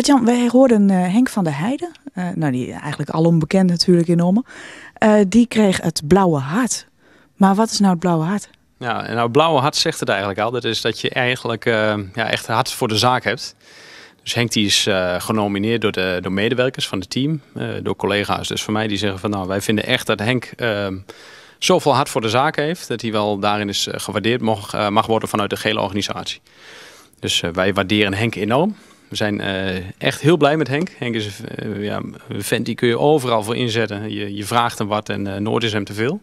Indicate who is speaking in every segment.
Speaker 1: Jan, wij hoorden eh, Henk van der Heijden, eh, nou die eigenlijk al onbekend natuurlijk in Ommen, eh, die kreeg het blauwe hart. Maar wat is nou het blauwe hart?
Speaker 2: Ja, nou, het blauwe hart zegt het eigenlijk al. Dat is dat je eigenlijk uh, ja, echt hart voor de zaak hebt. Dus Henk die is genomineerd door, de, door medewerkers van het team, door collega's dus van mij. Die zeggen van nou, wij vinden echt dat Henk ehm, zoveel hart voor de zaak heeft. Dat hij wel daarin is gewaardeerd mag, mag worden vanuit de gele organisatie. Dus wij waarderen Henk enorm. We zijn eh, echt heel blij met Henk. Henk is eh, ja, een vent die kun je overal voor inzetten. Je, je vraagt hem wat en eh, nooit is hem te veel.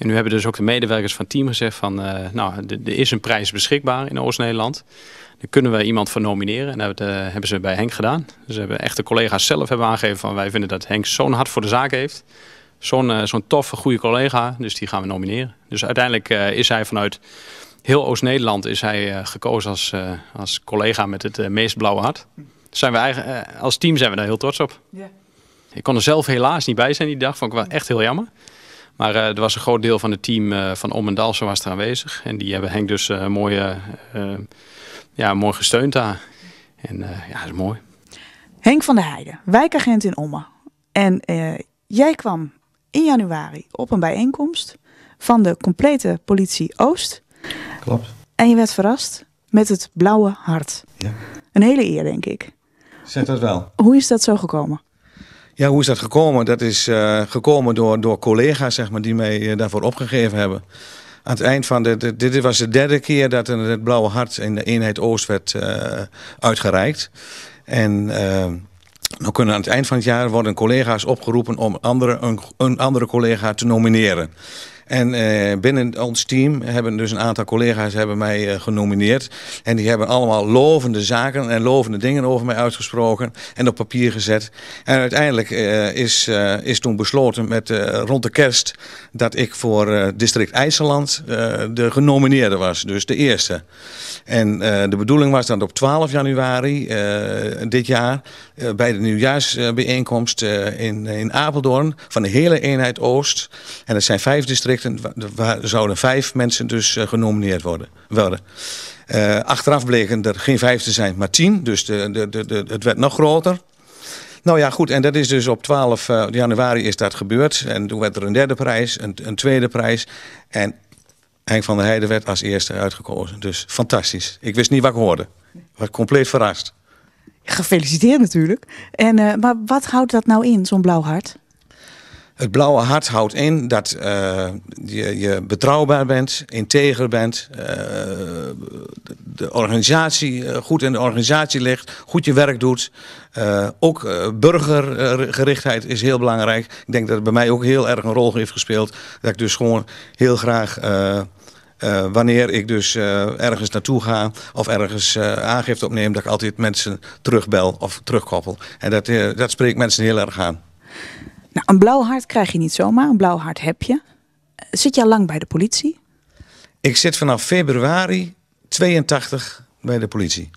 Speaker 2: En nu hebben dus ook de medewerkers van het team gezegd van... nou, er is een prijs beschikbaar in Oost-Nederland. Daar kunnen we iemand voor nomineren. En dat hebben ze bij Henk gedaan. Dus hebben echte collega's zelf hebben aangegeven van... wij vinden dat Henk zo'n hart voor de zaak heeft. Zo'n zo'n toffe, goede collega. Dus die gaan we nomineren. Dus uiteindelijk is hij vanuit heel Oost-Nederland is hij eh, gekozen als, eh, als collega met het eh, meest blauwe hart. Zijn we eigen, als team zijn we daar heel trots op. Ik kon er zelf helaas niet bij zijn die dag, vond ik wel echt heel jammer. Maar er was een groot deel van het team van Om en Dalsen was er aanwezig. En die hebben Henk dus uh, mooi, ja, mooi gesteund daar. En ja, dat is mooi.
Speaker 1: Henk van der Heijden, wijkagent in Ommen. En jij kwam in januari op een bijeenkomst van de complete politie Oost. En je werd verrast met het blauwe hart. Ja. Een hele eer, denk ik.
Speaker 3: Zet dat wel.
Speaker 1: Hoe is dat zo gekomen?
Speaker 3: Ja, hoe is dat gekomen? Dat is eh, gekomen door, door collega's zeg maar, die mij eh, daarvoor opgegeven hebben. Aan het eind van dit, dit, was de derde keer dat het Blauwe Hart in de eenheid Oost werd eh, uitgereikt. En dan kunnen aan het eind van het jaar worden collega's opgeroepen om andere, een andere collega te nomineren. En eh, binnen ons team hebben dus een aantal collega's hebben mij eh, genomineerd. En die hebben allemaal lovende zaken en lovende dingen over mij uitgesproken en op papier gezet. En uiteindelijk eh, is, is toen besloten met, rond de kerst dat ik voor district IJsseland de genomineerde was. Dus de eerste. En de bedoeling was dat op 12 januari dit jaar bij de nieuwjaarsbijeenkomst in, in Apeldoorn van de hele eenheid Oost. En dat zijn vijf districten er zouden vijf mensen dus eh, genomineerd worden. Eh, achteraf bleken er geen vijf te zijn, maar tien. Dus de, de, de, het werd nog groter. Nou ja, goed. En dat is dus op 12 eh, januari is dat gebeurd. En toen werd er een derde prijs, een, een tweede prijs. En Henk van der Heijden werd als eerste uitgekozen. Dus fantastisch. Ik wist niet wat ik hoorde. Ik was compleet verrast.
Speaker 1: Gefeliciteerd natuurlijk. En, maar wat houdt dat nou in, zo'n blauw hart?
Speaker 3: Het blauwe hart houdt in dat eh, je, je, betrouwbaar bent, integer bent, eh, de organisatie eh, goed in de organisatie ligt, goed je werk doet. ook burgergerichtheid is heel belangrijk. Ik denk dat het bij mij ook heel erg een rol heeft gespeeld. Dat ik dus gewoon heel graag. wanneer ik dus ergens naartoe ga of ergens aangifte opneem, dat ik altijd mensen terugbel of terugkoppel. En dat, dat spreekt mensen heel erg aan.
Speaker 1: Nou, een blauw hart krijg je niet zomaar. Een blauw hart heb je. Eh, zit je al lang bij de politie?
Speaker 3: Ik zit vanaf februari 82 bij de politie.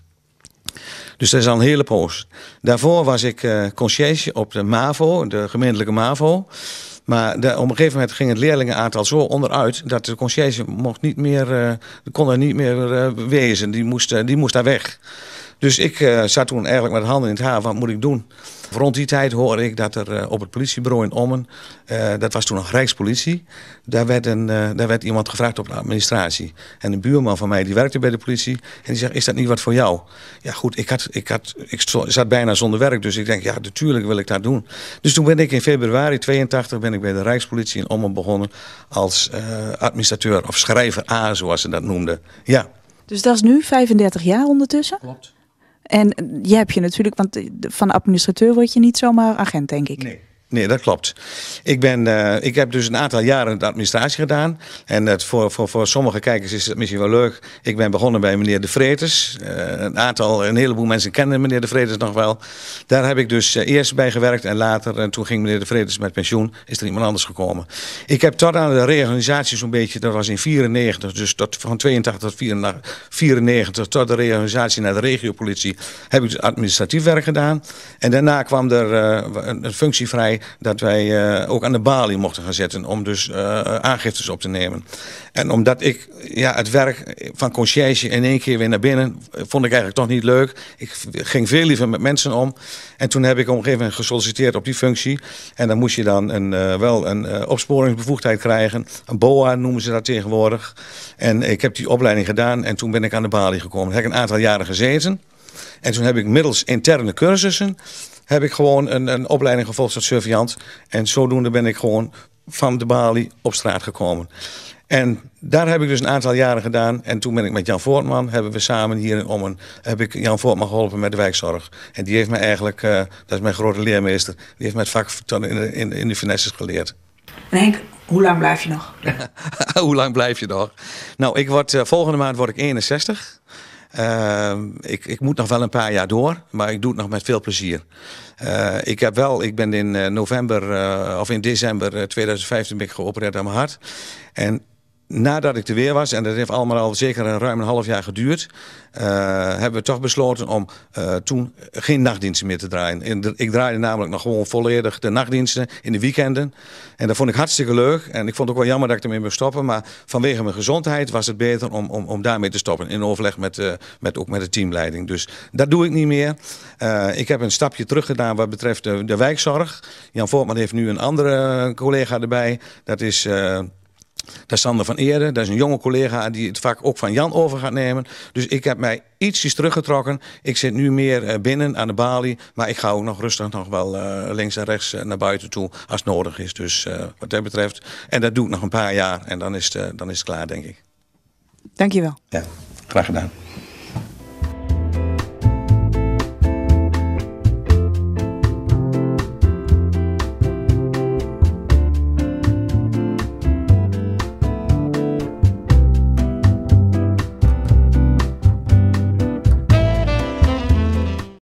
Speaker 3: Dus dat is al een hele poos. Daarvoor was ik uh, conciërge op de MAVO, de gemeentelijke MAVO. Maar de, op een gegeven moment ging het leerlingenaantal zo onderuit... dat de conciërge mocht niet meer, uh, kon er niet meer wezen. Die moest, die moest daar weg. Dus ik eh, zat toen eigenlijk met handen in het haar, wat moet ik doen? Rond die tijd hoorde ik dat er eh, op het politiebureau in Ommen, eh, dat was toen nog Rijkspolitie, daar werd, een, daar werd iemand gevraagd op de administratie. En een buurman van mij, die werkte bij de politie, en die zegt, is dat niet wat voor jou? Ja goed, ik, had, ik, had, ik zat bijna zonder werk, dus ik denk, ja natuurlijk wil ik dat doen. Dus toen ben ik in februari 82 ben ik bij de Rijkspolitie in Ommen begonnen als administrateur of schrijver A, zoals ze dat noemden. Ja.
Speaker 1: Dus dat is nu 35 jaar ondertussen? Klopt. En eh, je hebt je natuurlijk, want eh, van administrateur word je niet zomaar agent, denk ik. Nee.
Speaker 3: Nee, dat klopt. Ik, ben, eh, ik heb dus een aantal jaren de administratie gedaan. En het voor, voor, voor sommige kijkers is dat misschien wel leuk. Ik ben begonnen bij meneer De Vreters. Eh, een, aantal, een heleboel mensen kennen meneer De Vreters nog wel. Daar heb ik dus eh, eerst bij gewerkt en later, en toen ging meneer De Vreters met pensioen, is er iemand anders gekomen. Ik heb tot aan de reorganisatie zo'n beetje, dat was in 94, dus tot, van 82 tot 94, 94, tot de reorganisatie naar de regiopolitie, heb ik dus administratief werk gedaan. En daarna kwam er een, een functie vrij dat wij eh, ook aan de balie mochten gaan zitten om dus eh, aangiftes op te nemen. En omdat ik ja, het werk van conciërge in één keer weer naar binnen, eh, vond ik eigenlijk toch niet leuk. Ik ging veel liever met mensen om. En toen heb ik op een gegeven moment gesolliciteerd op die functie. En dan moest je dan een, wel een opsporingsbevoegdheid krijgen. Een BOA noemen ze dat tegenwoordig. En ik heb die opleiding gedaan en toen ben ik aan de balie gekomen. Daar heb ik een aantal jaren gezeten. En toen heb ik middels interne cursussen heb ik gewoon een, een opleiding gevolgd als surveillant. En zodoende ben ik gewoon van de balie op straat gekomen. En daar heb ik dus een aantal jaren gedaan. En toen ben ik met Jan Voortman, hebben we samen hier om een heb ik Jan Voortman geholpen met de wijkzorg. En die heeft mij eigenlijk, eh, dat is mijn grote leermeester, die heeft mij het vak in de, in, in de finesses geleerd.
Speaker 1: En Henk, hoe lang blijf je nog?
Speaker 3: hoe lang blijf je nog? Nou, ik word, eh, volgende maand word ik 61. Ehm, ik, ik moet nog wel een paar jaar door, maar ik doe het nog met veel plezier. Eh, ik, heb wel, ik ben in eh, november, eh, of in december 2015 ben geopereerd aan mijn hart. En nadat ik er weer was, en dat heeft allemaal al zeker een ruim een half jaar geduurd, eh, hebben we toch besloten om eh, toen geen nachtdiensten meer te draaien. ik draaide namelijk nog gewoon volledig de nachtdiensten in de weekenden. En dat vond ik hartstikke leuk. En ik vond ook wel jammer dat ik ermee moest stoppen. Maar vanwege mijn gezondheid was het beter om, om, om daarmee te stoppen. In overleg met, eh, met, ook met de teamleiding. Dus dat doe ik niet meer. ik heb een stapje terug gedaan wat betreft de, de wijkzorg. Jan Voortman heeft nu een andere collega erbij. Dat is dat is Sander van Eerde, dat is een jonge collega die het vaak ook van Jan over gaat nemen. Dus ik heb mij ietsjes teruggetrokken. Ik zit nu meer eh, binnen aan de balie, maar ik ga ook nog rustig nog wel eh, links en rechts eh, naar buiten toe als nodig is. Dus wat dat betreft, en dat doe ik nog een paar jaar en dan is het, dan is het klaar, denk ik. Dankjewel. Ja, graag gedaan.